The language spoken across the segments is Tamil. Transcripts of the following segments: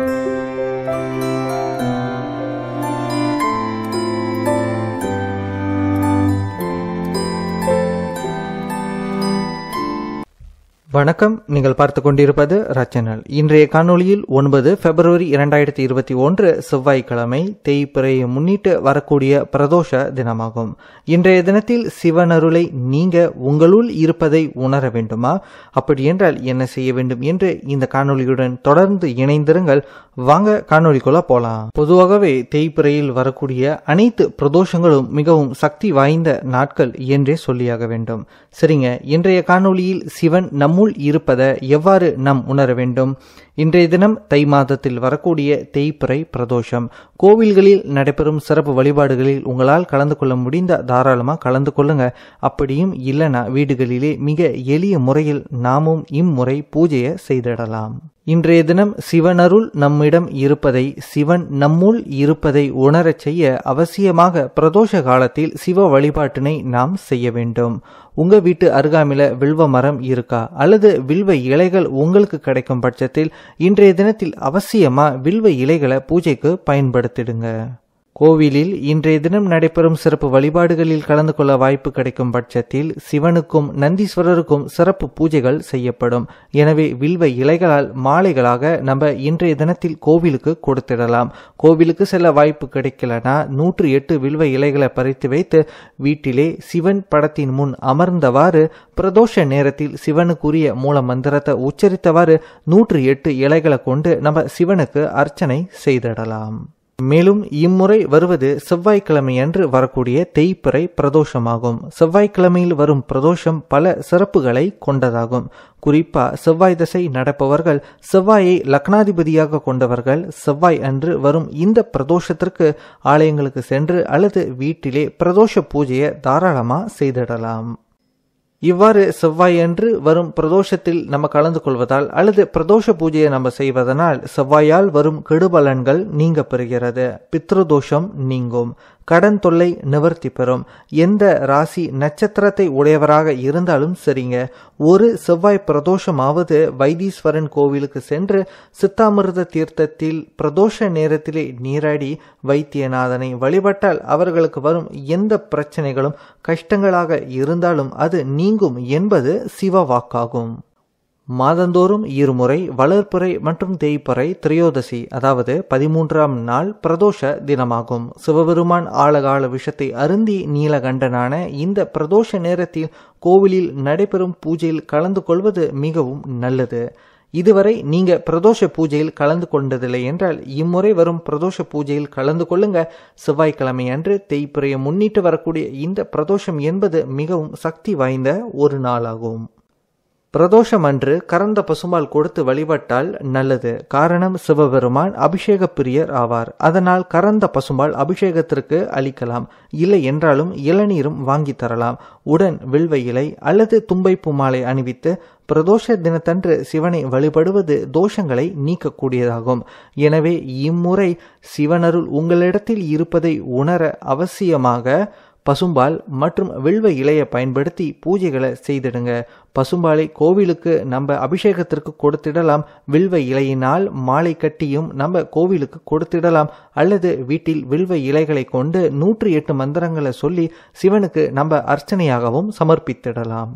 Música வணக்கம் நீங்கள் பார்த்து கொண்டிருப்பது ரச்சனல் இன்றைய காணொலியில் ஒன்பது பிப்ரவரி இரண்டாயிரத்தி இருபத்தி ஒன்று செவ்வாய்க்கிழமை தேய்ப்பிறையை முன்னிட்டு வரக்கூடிய பிரதோஷ தினமாகும் இன்றைய தினத்தில் சிவனருளை நீங்க உங்களுள் இருப்பதை உணர வேண்டுமா அப்படி என்றால் என்ன செய்ய வேண்டும் என்று இந்த காணொலியுடன் தொடர்ந்து இணைந்திருங்கள் வாங்க காணொலிக்குள்ள போலாம் பொதுவாகவே தேய்ப்பிறையில் வரக்கூடிய அனைத்து பிரதோஷங்களும் மிகவும் சக்தி வாய்ந்த நாட்கள் என்றே சொல்லியாக வேண்டும் சரிங்க இன்றைய காணொலியில் சிவன் நம்ம நம்முள் இருப்பதை எவ்வாறு நாம் உணர வேண்டும் இன்றைய தினம் தை மாதத்தில் வரக்கூடிய தேய்பிறை பிரதோஷம் கோவில்களில் நடைபெறும் சிறப்பு வழிபாடுகளில் உங்களால் கலந்து கொள்ள முடிந்த தாராளமாக கலந்து கொள்ளுங்க அப்படியும் இல்லைனா வீடுகளிலே மிக எளிய முறையில் நாமும் இம்முறை பூஜையை செய்திடலாம் இன்றைய தினம் சிவனருள் நம்மிடம் இருப்பதை சிவன் நம்முள் இருப்பதை உணரச் செய்ய அவசியமாக பிரதோஷ காலத்தில் சிவ வழிபாட்டினை நாம் செய்ய வேண்டும் உங்க வீட்டு அருகாமில வில்வ மரம் இருக்கா அல்லது வில்வ இலைகள் உங்களுக்கு கிடைக்கும் பட்சத்தில் இன்றைய தினத்தில் அவசியமா வில்வ இலைகளை பூஜைக்கு பயன்படுத்திடுங்க கோவிலில் இன்றைய தினம் நடைபெறும் சிறப்பு வழிபாடுகளில் கலந்து கொள்ள வாய்ப்பு கிடைக்கும் பட்சத்தில் சிவனுக்கும் நந்தீஸ்வரருக்கும் சிறப்பு பூஜைகள் செய்யப்படும் எனவே வில்வ இலைகளால் மாலைகளாக நம்ம இன்றைய தினத்தில் கோவிலுக்கு கொடுத்திடலாம் கோவிலுக்கு செல்ல வாய்ப்பு கிடைக்கலனா நூற்று எட்டு வில்வ இலைகளை பறித்து வைத்து வீட்டிலே சிவன் படத்தின் முன் அமர்ந்தவாறு பிரதோஷ நேரத்தில் சிவனுக்குரிய மூல மந்திரத்தை உச்சரித்தவாறு நூற்று எட்டு இலைகளை கொண்டு நம்ம சிவனுக்கு அர்ச்சனை செய்திடலாம் மேலும் இம்முறை வருவது செவ்வாய்க்கிழமை அன்று வரக்கூடிய தேய்பிறை பிரதோஷமாகும் செவ்வாய்க்கிழமையில் வரும் பிரதோஷம் பல சிறப்புகளை கொண்டதாகும் குறிப்பா செவ்வாய் தசை நடப்பவர்கள் செவ்வாயை லக்னாதிபதியாக கொண்டவர்கள் செவ்வாய் அன்று வரும் இந்த பிரதோஷத்திற்கு ஆலயங்களுக்கு சென்று அல்லது வீட்டிலே பிரதோஷ பூஜையை தாராளமாக செய்திடலாம் இவ்வாறு செவ்வாய் அன்று வரும் பிரதோஷத்தில் நம்ம கலந்து கொள்வதால் அல்லது பிரதோஷ பூஜையை நம்ம செய்வதனால் செவ்வாயால் வரும் கெடுபலன்கள் நீங்க பெறுகிறது பித்ருதோஷம் நீங்கும் கடன் தொல்லை நிவர்த்தி பெறும் எந்த ராசி நட்சத்திரத்தை உடையவராக இருந்தாலும் சரிங்க ஒரு செவ்வாய் பிரதோஷமாவது வைத்தீஸ்வரன் கோவிலுக்கு சென்று சித்தாமிர்த தீர்த்தத்தில் பிரதோஷ நேரத்திலே நீராடி வைத்தியநாதனை வழிபட்டால் அவர்களுக்கு வரும் எந்த பிரச்சனைகளும் கஷ்டங்களாக இருந்தாலும் அது நீங்கும் என்பது சிவ வாக்காகும் மாதந்தோறும் இருமுறை வளர்ப்புறை மற்றும் தேய்ப்பறை திரையோதசி அதாவது பதிமூன்றாம் நாள் பிரதோஷ தினமாகும் சிவபெருமான் ஆழகால விஷத்தை அருந்தி நீலகண்டனான இந்த பிரதோஷ நேரத்தில் கோவிலில் நடைபெறும் பூஜையில் கலந்து கொள்வது மிகவும் நல்லது இதுவரை நீங்க பிரதோஷ பூஜையில் கலந்து கொண்டதில்லை என்றால் இம்முறை வரும் பிரதோஷ பூஜையில் கலந்து கொள்ளுங்க செவ்வாய்க்கிழமை அன்று தேய்ப்புறையை முன்னிட்டு வரக்கூடிய இந்த பிரதோஷம் என்பது மிகவும் சக்தி வாய்ந்த ஒரு நாளாகும் பிரதோஷம் அன்று கறந்த பசுமால் கொடுத்து வழிபட்டால் நல்லது காரணம் சிவபெருமான் அபிஷேக பிரியர் ஆவார் அதனால் கறந்த பசுமால் அபிஷேகத்திற்கு அளிக்கலாம் இல்லை என்றாலும் இளநீரும் வாங்கி தரலாம் உடன் வில்வ இலை அல்லது தும்பைப்பு மாலை அணிவித்து பிரதோஷ தினத்தன்று சிவனை வழிபடுவது தோஷங்களை நீக்கக்கூடியதாகும் எனவே இம்முறை சிவனருள் உங்களிடத்தில் இருப்பதை உணர அவசியமாக பசும்பால் மற்றும் வில்வ இலையை பயன்படுத்தி பூஜைகளை செய்திடுங்க பசும்பாலை கோவிலுக்கு நம்ம அபிஷேகத்திற்கு கொடுத்திடலாம் வில்வ இலையினால் மாலை கட்டியும் நம்ம கோவிலுக்கு கொடுத்திடலாம் அல்லது வீட்டில் வில்வ இலைகளை கொண்டு நூற்றி எட்டு மந்திரங்களை சொல்லி சிவனுக்கு நம்ம அர்ச்சனையாகவும் சமர்ப்பித்திடலாம்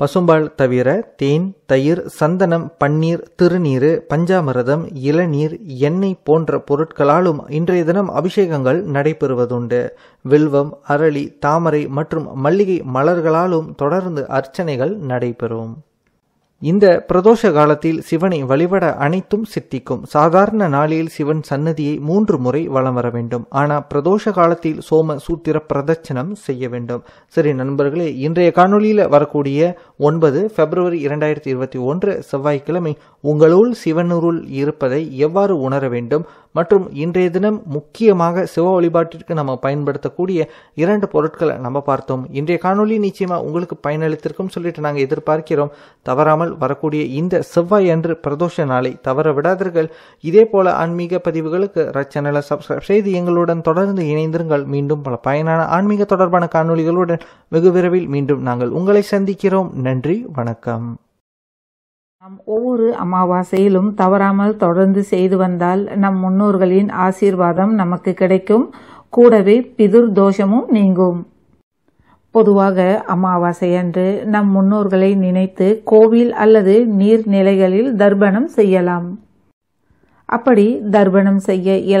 பசும்பால் தவிர தேன் தயிர் சந்தனம் பன்னீர் திருநீர் பஞ்சாமிரதம் இளநீர் எண்ணெய் போன்ற பொருட்களாலும் இன்றைய தினம் அபிஷேகங்கள் நடைபெறுவதுண்டு வில்வம் அரளி தாமரை மற்றும் மல்லிகை மலர்களாலும் தொடர்ந்து அர்ச்சனைகள் நடைபெறும் இந்த பிரதோஷ காலத்தில் சிவனை வழிபட அனைத்தும் சித்திக்கும் சாதாரண நாளில் சிவன் சன்னதியை மூன்று முறை வலம் வர வேண்டும் ஆனால் பிரதோஷ காலத்தில் சோம சூத்திர பிரதட்சணம் செய்ய வேண்டும் சரி நண்பர்களே இன்றைய காணொலியில் வரக்கூடிய ஒன்பது பிப்ரவரி இரண்டாயிரத்தி இருபத்தி ஒன்று செவ்வாய்க்கிழமை உங்களுள் சிவனுருள் இருப்பதை எவ்வாறு உணர வேண்டும் மற்றும் இன்றைய தினம் முக்கியமாக சிவ வழிபாட்டிற்கு நம்ம பயன்படுத்தக்கூடிய இரண்டு பொருட்களை நம்ம பார்த்தோம் இன்றைய காணொலி நிச்சயமாக உங்களுக்கு பயனளித்திருக்கும் சொல்லிட்டு நாங்கள் எதிர்பார்க்கிறோம் தவறாமல் வரக்கூடிய இந்த செவ்வாய் அன்று பிரதோஷ நாளை தவற விடாதீர்கள் இதே போல ஆன்மீக பதிவுகளுக்கு சேனலை சப்ஸ்கிரைப் செய்து எங்களுடன் தொடர்ந்து இணைந்திருங்கள் மீண்டும் பல பயனான ஆன்மீக தொடர்பான காணொலிகளுடன் வெகு விரைவில் மீண்டும் நாங்கள் உங்களை சந்திக்கிறோம் நன்றி வணக்கம் நாம் ஒவ்வொரு அமாவாசையிலும் தவறாமல் தொடர்ந்து செய்து வந்தால் நம் முன்னோர்களின் ஆசீர்வாதம் நமக்கு கிடைக்கும் கூடவே பிதுர் தோஷமும் நீங்கும் பொதுவாக அமாவாசை அன்று நம் முன்னோர்களை நினைத்து கோவில் அல்லது நீர்நிலைகளில் தர்ப்பணம் செய்யலாம் அப்படி தர்ப்பணம் செய்ய